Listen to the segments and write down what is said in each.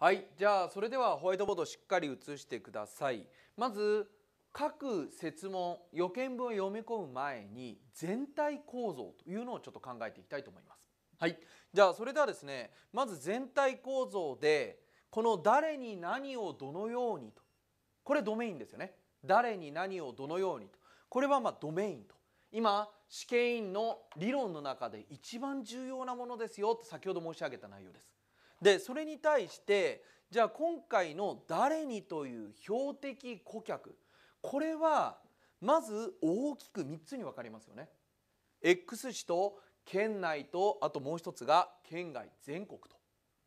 はいじゃあそれではホワイトボードしっかり写してくださいまず各設問予見文を読み込む前に全体構造というのをちょっと考えていきたいと思いますはいじゃあそれではですねまず全体構造でこの誰に何をどのようにとこれドメインですよね誰に何をどのようにとこれはまドメインと今試験員の理論の中で一番重要なものですよって先ほど申し上げた内容ですでそれに対してじゃあ今回の「誰に」という標的顧客これはまず大きく3つに分かれますよね。X 市と県内とあともう一つが県外全国と。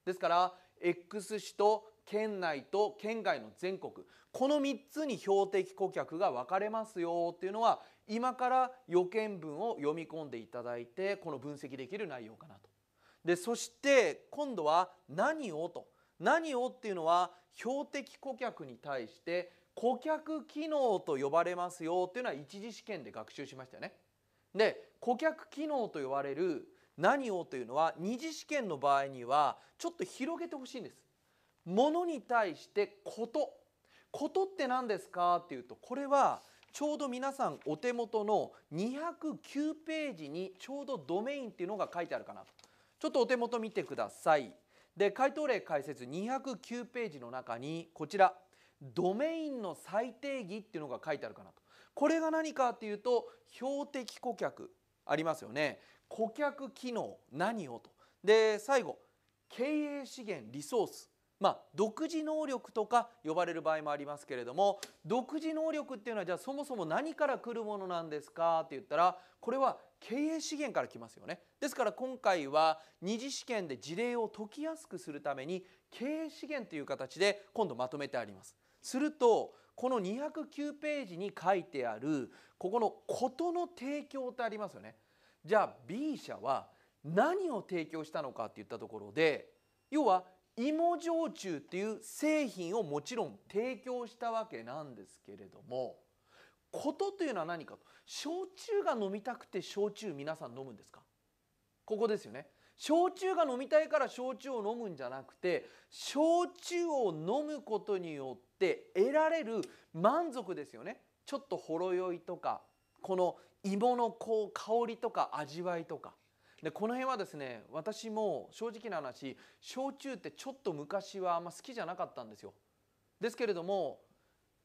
ですから X 市と県内と県外の全国この3つに標的顧客が分かれますよっていうのは今から予見文を読み込んでいただいてこの分析できる内容かなとでそして今度は何をと何をっていうのは標的顧客に対して顧客機能と呼ばれますよっていうのは一次試験で学習しましたよね。で顧客機能と呼ばれる何をというのは二次試験の場合にはちょっと広げてほしいんです。物に対してことことって何ですかっていうとこれはちょうど皆さんお手元の209ページにちょうどドメインっていうのが書いてあるかなとちょっとお手元見てください。で回答例解説209ページの中にこちらドメインの最定義っていうのが書いてあるかなとこれが何かっていうと標的顧客ありますよね顧客機能何をとで最後経営資源リソースまあ、独自能力とか呼ばれる場合もありますけれども独自能力っていうのはじゃあそもそも何から来るものなんですかって言ったらこれは経営資源から来ますよねですから今回は2次試験で事例を解きやすくするために経営資源という形で今度まとめてありますするとこの209ページに書いてあるここの「ことの提供」ってありますよねじゃあ B 社は何を提供したのかって言ったところで要は芋焼酎っていう製品をもちろん提供したわけなんですけれどもことというのは何かと焼酎が飲みたくて焼酎皆さん飲むんですかここですよね焼酎が飲みたいから焼酎を飲むんじゃなくて焼酎を飲むことによって得られる満足ですよねちょっとほろ酔いとかこの芋のこう香りとか味わいとかでこの辺はですね私も正直な話焼酎ってちょっと昔はあんま好きじゃなかったんですよですけれども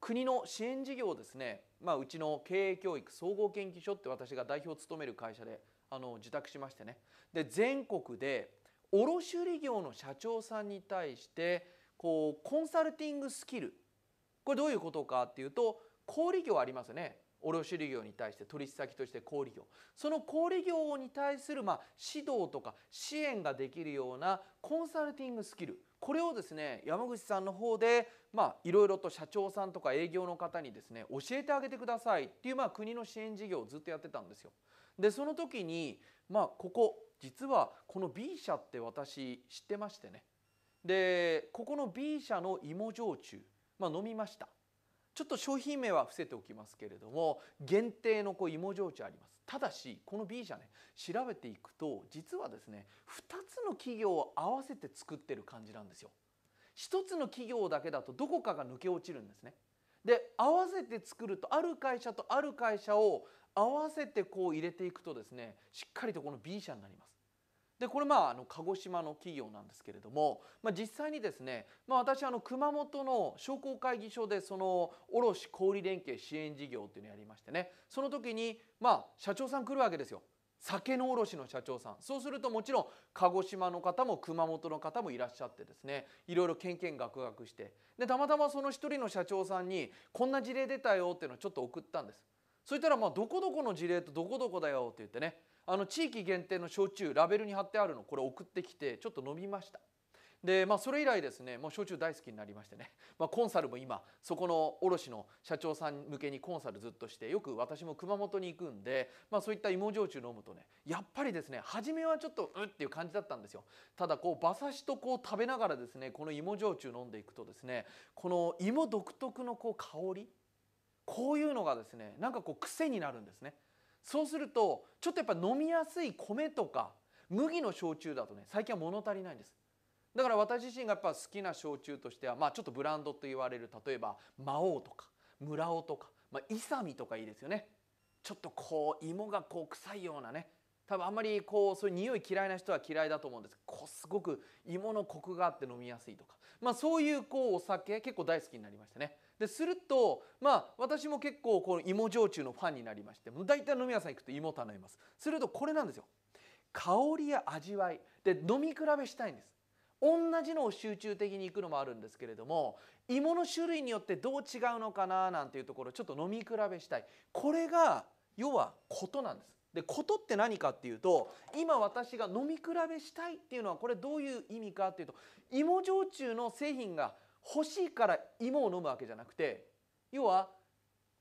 国の支援事業をですね、まあ、うちの経営教育総合研究所って私が代表を務める会社であの受託しましてねで全国で卸売業の社長さんに対してこうコンサルティングスキルこれどういうことかっていうと小売業ありますね卸売業に対して取引先として小売業その小売業に対するまあ指導とか支援ができるようなコンサルティングスキルこれをですね山口さんの方でまあ、いろいろと社長さんとか営業の方にですね教えてあげてくださいっていう、まあ、国の支援事業をずっとやってたんですよ。でその時に、まあ、ここ実はこの B 社って私知ってましてねでここの B 社の芋焼酎、まあ、飲みましたちょっと商品名は伏せておきますけれども限定のこう芋焼酎ありますただしこの B 社ね調べていくと実はですね2つの企業を合わせて作ってる感じなんですよ。一つの企業だけだとどこかが抜け落ちるんですね。で合わせて作るとある会社とある会社を合わせてこう入れていくとですねしっかりとこの B 社になります。でこれまああの鹿児島の企業なんですけれども、まあ、実際にですね、まあ、私あの熊本の商工会議所でその卸小売連携支援事業っていうのをやりましてねその時にまあ社長さん来るわけですよ。酒の卸の社長さんそうするともちろん鹿児島の方も熊本の方もいらっしゃってですねいろいろけんけんがくがくしてでたまたまその一人の社長さんにこんな事例出たよっていうのをちょっと送ったんですそしたらまあどこどこの事例とどこどこだよって言ってねあの地域限定の焼酎ラベルに貼ってあるのこれ送ってきてちょっと伸びましたで、まあ、それ以来ですねもう焼酎大好きになりましてね、まあ、コンサルも今そこの卸の社長さん向けにコンサルずっとしてよく私も熊本に行くんで、まあ、そういった芋焼酎飲むとねやっぱりですね初めはちょっとうっていう感じだったんですよただこう馬刺しとこう食べながらですねこの芋焼酎飲んでいくとですねこの芋独特のこう香りこういうのがですねなんかこう癖になるんですねそうするとちょっとやっぱ飲みやすい米とか麦の焼酎だとね最近は物足りないんですだから私自身がやっぱ好きな焼酎としては、まあ、ちょっとブランドと言われる例えば魔王とか村尾とか、まあ、イサミとかいいですよねちょっとこう芋がこう臭いようなね多分あんまりこうそういう匂い嫌いな人は嫌いだと思うんですこうすごく芋のコクがあって飲みやすいとか、まあ、そういうこうお酒結構大好きになりましたねでするとまあ私も結構この芋焼酎のファンになりましてもう大体飲み屋さん行くと芋頼みますするとこれなんですよ香りや味わいで飲み比べしたいんです同じのを集中的にいくのもあるんですけれども芋の種類によってどう違うのかななんていうところちょっと飲み比べしたいこれが要はことなんです。でことって何かっていうと今私が飲み比べしたいっていうのはこれどういう意味かっていうと芋焼酎の製品が欲しいから芋を飲むわけじゃなくて要は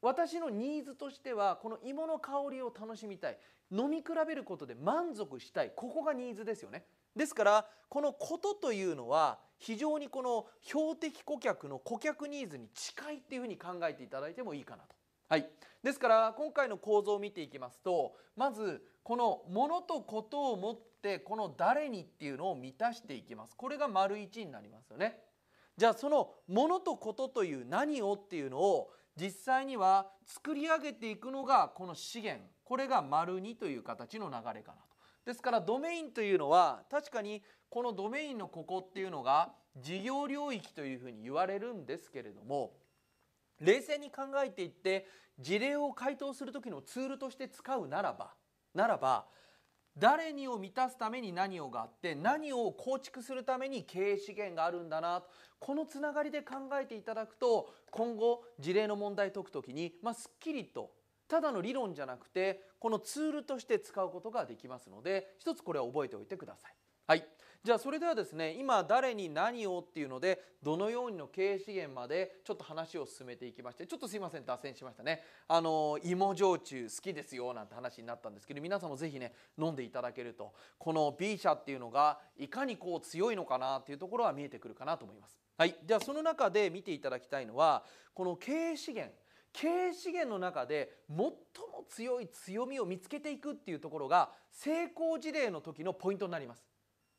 私のニーズとしてはこの芋の香りを楽しみたい飲み比べることで満足したいここがニーズですよねですからこの「こと」というのは非常にこの標的顧客の顧客ニーズに近いっていうふうに考えていただいてもいいかなと。はい、ですから今回の構造を見ていきますとまずこの「もの」と「こと」を持ってこの「誰に」っていうのを満たしていきます。これが丸1になりますよね。じゃあその「もの」と「こと」という「何を」っていうのを実際には作り上げていくのがこの資源これが丸2という形の流れかなと。ですからドメインというのは確かにこのドメインのここっていうのが事業領域というふうに言われるんですけれども冷静に考えていって事例を回答する時のツールとして使うならばならば誰にを満たすために何をがあって何を構築するために経営資源があるんだなとこのつながりで考えていただくと今後事例の問題解く時に、まあ、すっきりとただの理論じゃなくてこのツールとして使うことができますので一つこれは覚えておいてください。はい、じゃあそれではですね今誰に何をっていうのでどのようにの経営資源までちょっと話を進めていきましてちょっとすいません脱線しましたねあの芋焼酎好きですよなんて話になったんですけど皆さんも是非ね飲んでいただけるとこの B 社っていうのがいかにこう強いのかなっていうところは見えてくるかなと思います。はい、じゃあその中で見ていただきたいのはこの経営資源経営資源の中で最も強い強みを見つけていくっていうところが成功事例の時のポイントになります。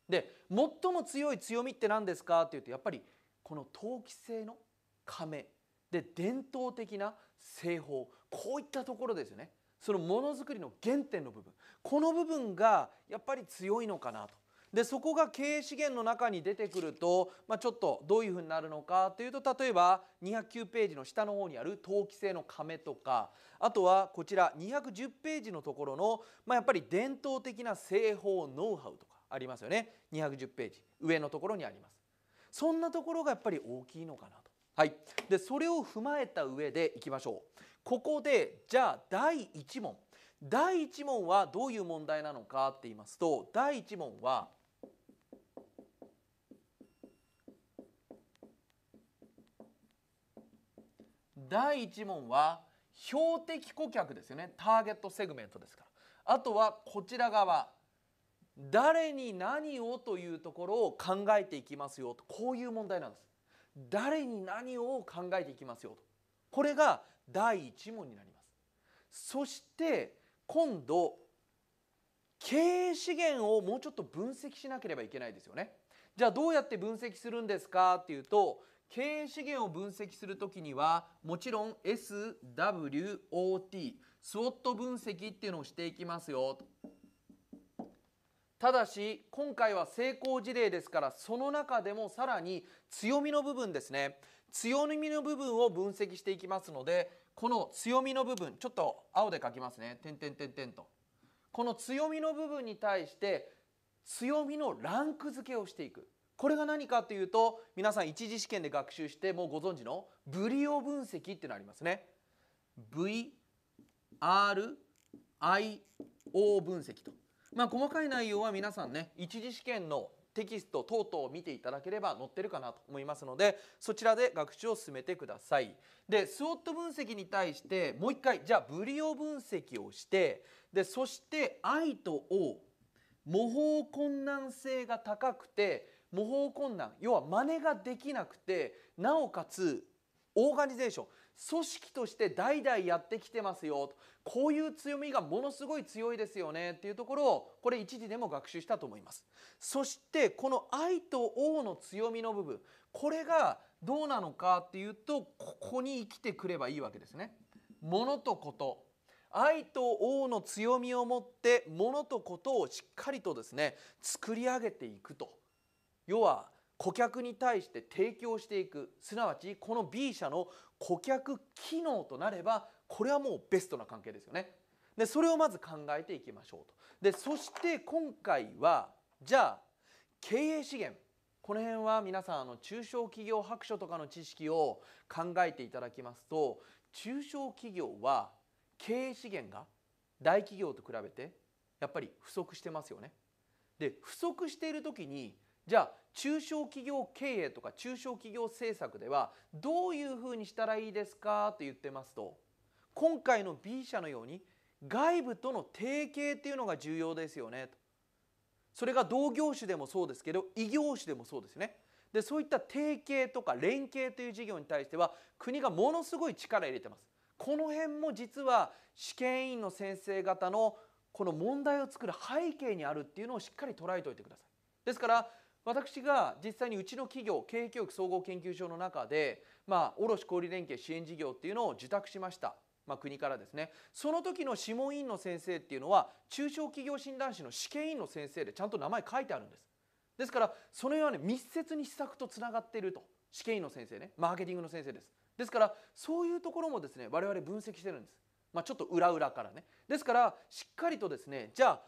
で最も強い強みって何ですかっていうとやっぱりこの陶器製の亀で伝統的な製法こういったところですよねそのものづくりの原点の部分この部分がやっぱり強いのかなとでそこが経営資源の中に出てくると、まあ、ちょっとどういうふうになるのかというと例えば209ページの下の方にある投機性の亀とかあとはこちら210ページのところの、まあ、やっぱり伝統的な製法ノウハウとかありますよね210ページ上のところにあります。そんなところがやっぱり大きいのかなと。はい、でそれを踏まえた上でいきましょう。ここでじゃあ第1問第1問はどういう問題なのかって言いますと第1問は第1問は標的顧客ですよねターゲットセグメントですからあとはこちら側誰に何をというところを考えていきますよとこういう問題なんです誰に何を考えていきますよとこれが第1問になりますそして今度経営資源をもうちょっと分析しなければいけないですよねじゃあどうやって分析するんですかっていうと経営資源を分析する時にはもちろん SWOT スウォット分析っていうのをしていきますよただし今回は成功事例ですからその中でもさらに強みの部分ですね強みの部分を分析していきますのでこの強みの部分ちょっと青で書きますね点点点点とこの強みの部分に対して強みのランク付けをしていくこれが何かというと皆さん一次試験で学習してもうご存知のブリオ分析っていうのありますね。VRIO 分析と。まあ、細かい内容は皆さんね一次試験のテキスト等々を見ていただければ載ってるかなと思いますのでそちらで学習を進めてください。でス w o ット分析に対してもう一回じゃあブリオ分析をしてでそして I と O 模倣困難性が高くて模倣困難要は真似ができなくてなおかつオーガニゼーション組織として代々やってきてますよとこういう強みがものすごい強いですよねっていうところをこれ一時でも学習したと思いますそしてこの愛と王の強みの部分これがどうなのかっていうとここに生きてくればいいわけですね物とこと愛と王の強みを持って物とことをしっかりとですね作り上げていくと要は顧客に対して提供していくすなわちこの B 社の顧客機能となればこれはもうベストな関係ですよね。でそれをまず考えていきましょうと。でそして今回はじゃあ経営資源この辺は皆さんあの中小企業白書とかの知識を考えていただきますと中小企業は経営資源が大企業と比べてやっぱり不足してますよね。で不足している時にじゃあ中小企業経営とか中小企業政策ではどういうふうにしたらいいですかと言ってますと今回の B 社のように外部との提携っていうのが重要ですよねとそれが同業種でもそうですけど異業種でもそうですよねでそういった提携とか連携という事業に対しては国がものすごい力入れてますこの辺も実は試験委員の先生方のこの問題を作る背景にあるっていうのをしっかり捉えておいてくださいですから私が実際にうちの企業経営教育総合研究所の中で、まあ、卸小売連携支援事業っていうのを受託しました、まあ、国からですねその時の諮問委員の先生っていうのは中小企業診断士の試験委員の先生でちゃんと名前書いてあるんですですからそのように密接に施策とつながっていると試験委員の先生ねマーケティングの先生ですですからそういうところもですね我々分析してるんです、まあ、ちょっと裏裏からねですからしっかりとですねじゃあ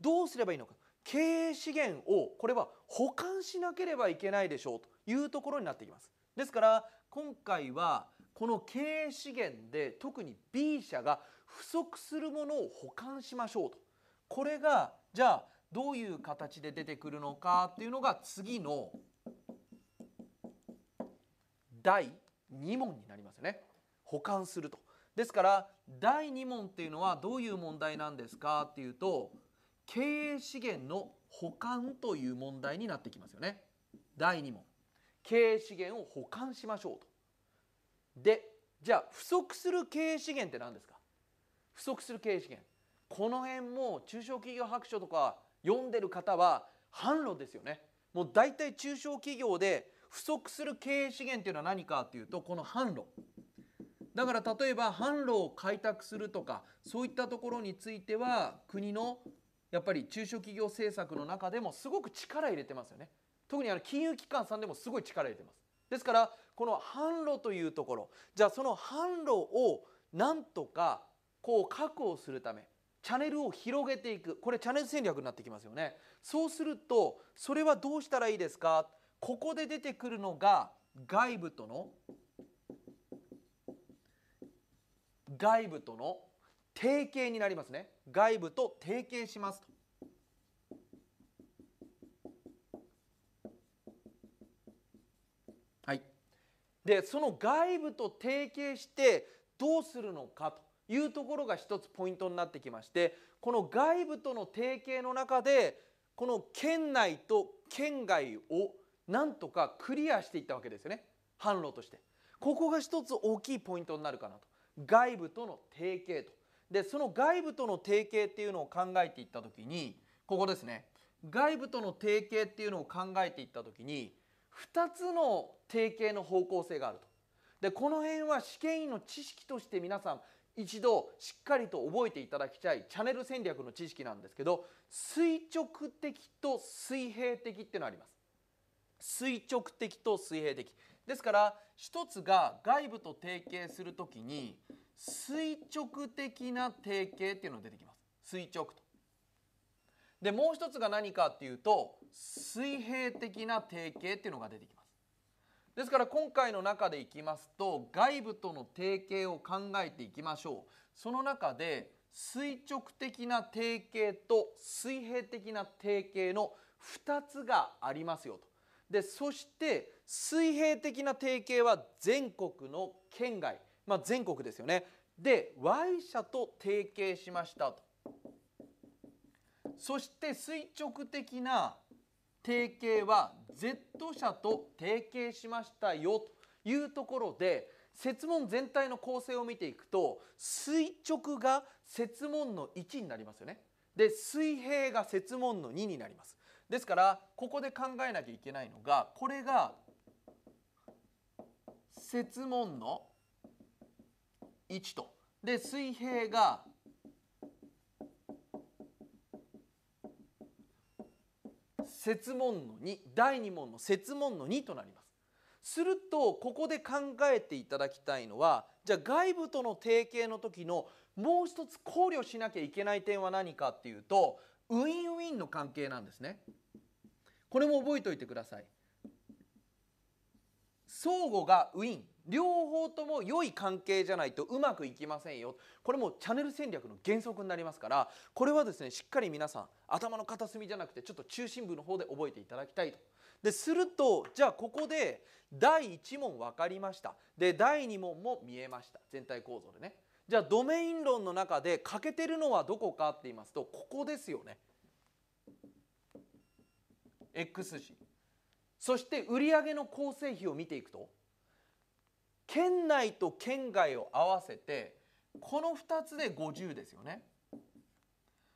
どうすればいいのか経営資源をこれは保管しなければいけないでしょうというところになってきますですから今回はこの経営資源で特に B 社が不足するものを保管しましょうとこれがじゃあどういう形で出てくるのかっていうのが次の第2問になりますよね保管するとですから第2問っていうのはどういう問題なんですかっていうと経営資源の保管という問題になってきますよね。第2問経営資源を保管しましょうと。でじゃあ不足する経営資源って何ですか不足する経営資源この辺も中小企業白書とか読んでる方は反論ですよね。もう大体中小企業で不足する経営資源っていうのは何かっていうとこの販路だから例えば販路を開拓するとかそういったところについては国のやっぱり中小企業政策の中でもすごく力入れてますよね特にあの金融機関さんでもすごい力入れてますですからこの販路というところじゃあその販路をなんとかこう確保するためチャンネルを広げていくこれチャンネル戦略になってきますよねそうするとそれはどうしたらいいですかここで出てくるのが外部との外部との提携になりますね外部と提携しますとはいでその外部と提携してどうするのかというところが一つポイントになってきましてこの外部との提携の中でこの県内と県外をなんとかクリアしていったわけですよね販路としてここが一つ大きいポイントになるかなと外部との提携とでその外部との提携っていうのを考えていった時にここですね外部との提携っていうのを考えていった時に2つの提携の方向性があると。でこの辺は試験員の知識として皆さん一度しっかりと覚えていただきたいチャンネル戦略の知識なんですけど垂直的と水平的っていうのあります。垂直的と水平的ですから一つが外部と提携する時に垂直的な定型っていうのが出てきます垂直と。でもう一つが何かっていうと水平的な定型っていうのが出てきます。ですから今回の中でいきますと外部との定型を考えていきましょう。その中で垂直的な定型と水平的な定型の2つがありますよと。でそして水平的な定型は全国の県外まあ、全国ですよねで Y 社と提携しましたとそして垂直的な提携は Z 社と提携しましたよというところで設問全体の構成を見ていくと垂直が設問の1になりますよね。で水平が設問の2になります。ですからここで考えなきゃいけないのがこれが設問の1とで水平が設問の2第2問の設問の2となります。するとここで考えていただきたいのはじゃあ外部との提携の時のもう一つ考慮しなきゃいけない点は何かっていうとウィンウィンの関係なんですね。これも覚えておいてください。相互がウィン両方とも良い関係じゃないとうまくいきませんよこれもチャンネル戦略の原則になりますからこれはですねしっかり皆さん頭の片隅じゃなくてちょっと中心部の方で覚えていただきたいと。でするとじゃあここで第1問分かりましたで第2問も見えました全体構造でね。じゃあドメイン論の中で欠けてるのはどこかって言いますとここですよね。X 軸そして売上の構成比を見ていくと県内と県外を合わせてこの2つで50ですよね。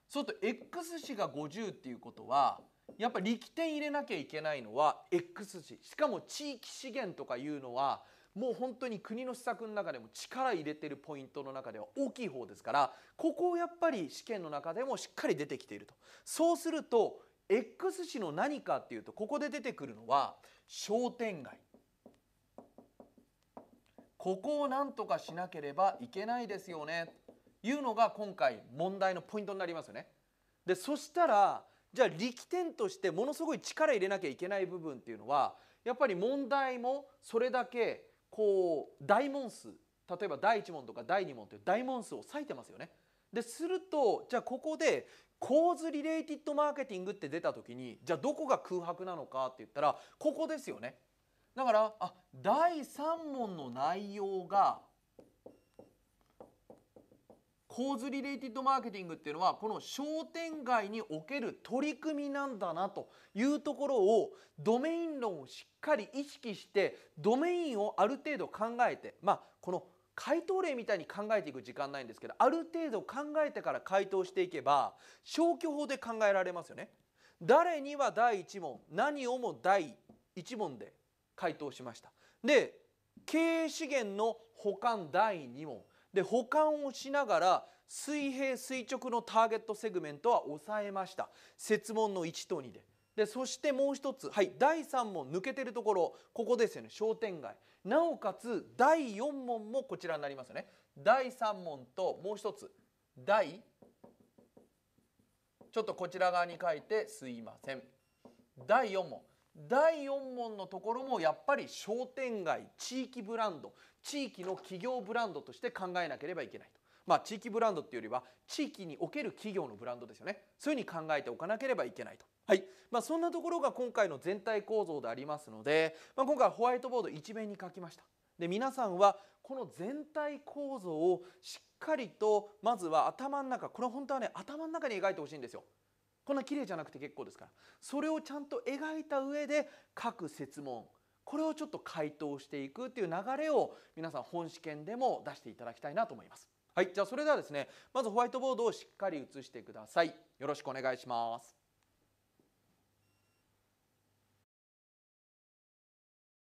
そうすると x 値が50っていうことはやっぱり力点入れなきゃいけないのは x 値しかも地域資源とかいうのはもう本当に国の施策の中でも力入れてるポイントの中では大きい方ですからここをやっぱり試験の中でもしっかり出てきているとそうすると X 値の何かっていうとここで出てくるのは商店街ここをなんとかしなければいけないですよねというのが今回問題のポイントになりますよね。でそしたらじゃあ力点としてものすごい力入れなきゃいけない部分っていうのはやっぱり問題もそれだけこう大問数例えば第1問とか第2問という大問数を割いてますよね。でするとじゃあここで構図リレーティッドマーケティングって出た時にじゃあどこが空白なのかって言ったらここですよね。だからあ第3問の内容が構図リレーティッドマーケティングっていうのはこの商店街における取り組みなんだなというところをドメイン論をしっかり意識してドメインをある程度考えてまあこの回答例みたいに考えていく時間ないんですけどある程度考えてから回答していけば消去法で考えられますよね。誰には第1問何をも第1問で回答しましたで経営資源の保管第2問で保管をしながら水平垂直のターゲットセグメントは抑えました設問の1と2ででそしてもう一つ、はい、第3問抜けてるところここですよね商店街なおかつ第4問もこちらになりますよね第3問ともう一つ第ちょっとこちら側に書いてすいません第4問第4問のところもやっぱり商店街地域ブランド地域の企業ブランドとして考えなければいけないと。まあ、地域ブランドっていうよりは地域における企業のブランドですよねそういうふうに考えておかなければいけないと、はいまあ、そんなところが今回の全体構造でありますので、まあ、今回ホワイトボード一面に書きましたで皆さんはこの全体構造をしっかりとまずは頭の中これは本当はね頭の中に描いてほしいんですよこんな綺麗じゃなくて結構ですからそれをちゃんと描いた上で各設問これをちょっと回答していくっていう流れを皆さん本試験でも出していただきたいなと思いますはいじゃあそれではですねまずホワイトボードをしっかり写してくださいよろしくお願いします